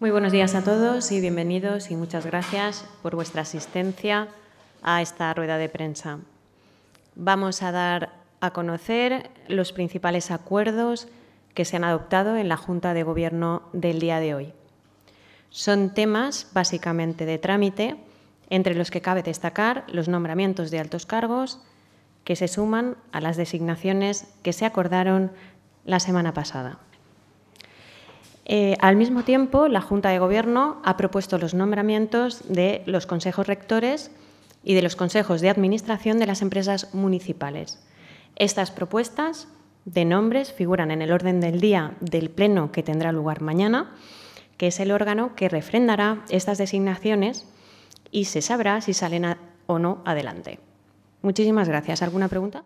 Muy buenos días a todos y bienvenidos y muchas gracias por vuestra asistencia a esta rueda de prensa. Vamos a dar a conocer los principales acuerdos que se han adoptado en la Junta de Gobierno del día de hoy. Son temas básicamente de trámite, entre los que cabe destacar los nombramientos de altos cargos que se suman a las designaciones que se acordaron la semana pasada. Eh, al mismo tiempo, la Junta de Gobierno ha propuesto los nombramientos de los consejos rectores y de los consejos de administración de las empresas municipales. Estas propuestas de nombres figuran en el orden del día del Pleno que tendrá lugar mañana, que es el órgano que refrendará estas designaciones y se sabrá si salen o no adelante. Muchísimas gracias. ¿Alguna pregunta?